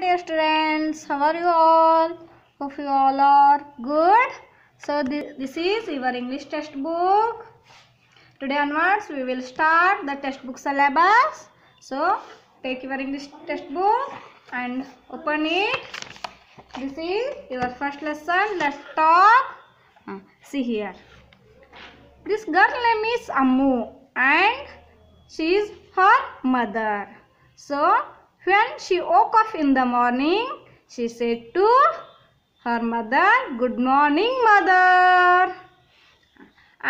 dear students how are you all hope you all are good so th this is your english textbook today onwards we will start the textbook syllabus so take your english textbook and open it this is your first lesson let's talk uh, see here this girl name is ammu and she is her mother so when she woke up in the morning she said to her mother good morning mother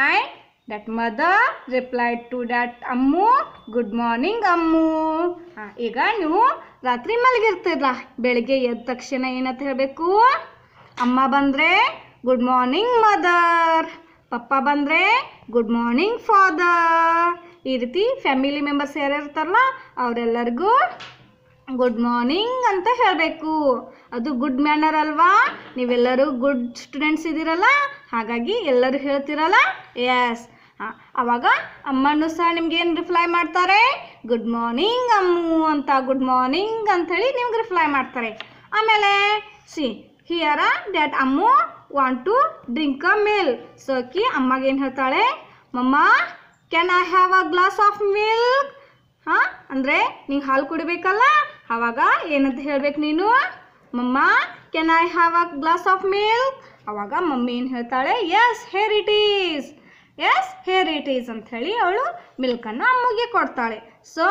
And that mother reply to that Ammu good morning Ammu ಈಗ ನೀವು ರಾತ್ರಿ ಮಲಗಿರ್ತೀರಾ ಬೆಳಿಗ್ಗೆ ಎದ್ದ ತಕ್ಷಣ ಏನಂತ ಹೇಳಬೇಕು ಅಮ್ಮ ಬಂದರೆ ಗುಡ್ ಮಾರ್ನಿಂಗ್ ಮದರ್ ಪಪ್ಪ ಬಂದರೆ ಗುಡ್ ಮಾರ್ನಿಂಗ್ ಫಾದರ್ ಈ ರೀತಿ ಫ್ಯಾಮಿಲಿ ಮೆಂಬರ್ಸ್ ಯಾರು ಇರ್ತಾರಲ್ಲ ಅವರೆಲ್ಲರಿಗೂ ಗುಡ್ ಮಾರ್ನಿಂಗ್ ಅಂತ ಹೇಳಬೇಕು ಅದು ಗುಡ್ ಮ್ಯಾನರ್ ಅಲ್ವಾ ನೀವೆಲ್ಲರೂ ಗುಡ್ ಸ್ಟೂಡೆಂಟ್ಸ್ ಇದ್ದೀರಲ್ಲ ಹಾಗಾಗಿ ಎಲ್ಲರೂ ಹೇಳ್ತಿರಲ್ಲ ಎಸ್ ಹಾಂ ಆವಾಗ ಅಮ್ಮನು ಸಹ ನಿಮ್ಗೆ ಏನು ರಿಪ್ಲೈ ಮಾಡ್ತಾರೆ ಗುಡ್ ಮಾರ್ನಿಂಗ್ ಅಮ್ಮು ಅಂತ ಗುಡ್ ಮಾರ್ನಿಂಗ್ ಹೇಳಿ ನಿಮ್ಗೆ ರಿಪ್ಲೈ ಮಾಡ್ತಾರೆ ಆಮೇಲೆ see here that Ammu want to drink a milk so ಅಕ್ಕಿ ಅಮ್ಮಗೆ ಏನು ಹೇಳ್ತಾಳೆ mamma can I have a glass of milk ಹಾಂ ಅಂದರೆ ನೀವು ಹಾಲು ಕುಡಿಬೇಕಲ್ಲ ಆವಾಗ ಏನಂತ ಹೇಳ್ಬೇಕು ನೀನು mamma can I have a glass of milk ಆವಾಗ ಮಮ್ಮಿ ಏನು ಹೇಳ್ತಾಳೆ yes here it is yes here it is ಹೇಳಿ ಅವಳು ಮಿಲ್ಕನ್ನು ಅಮ್ಮಗೆ ಕೊಡ್ತಾಳೆ so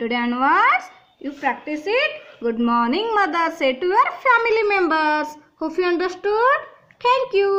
today onwards you practise it good morning mother say to your family members hope you understood thank you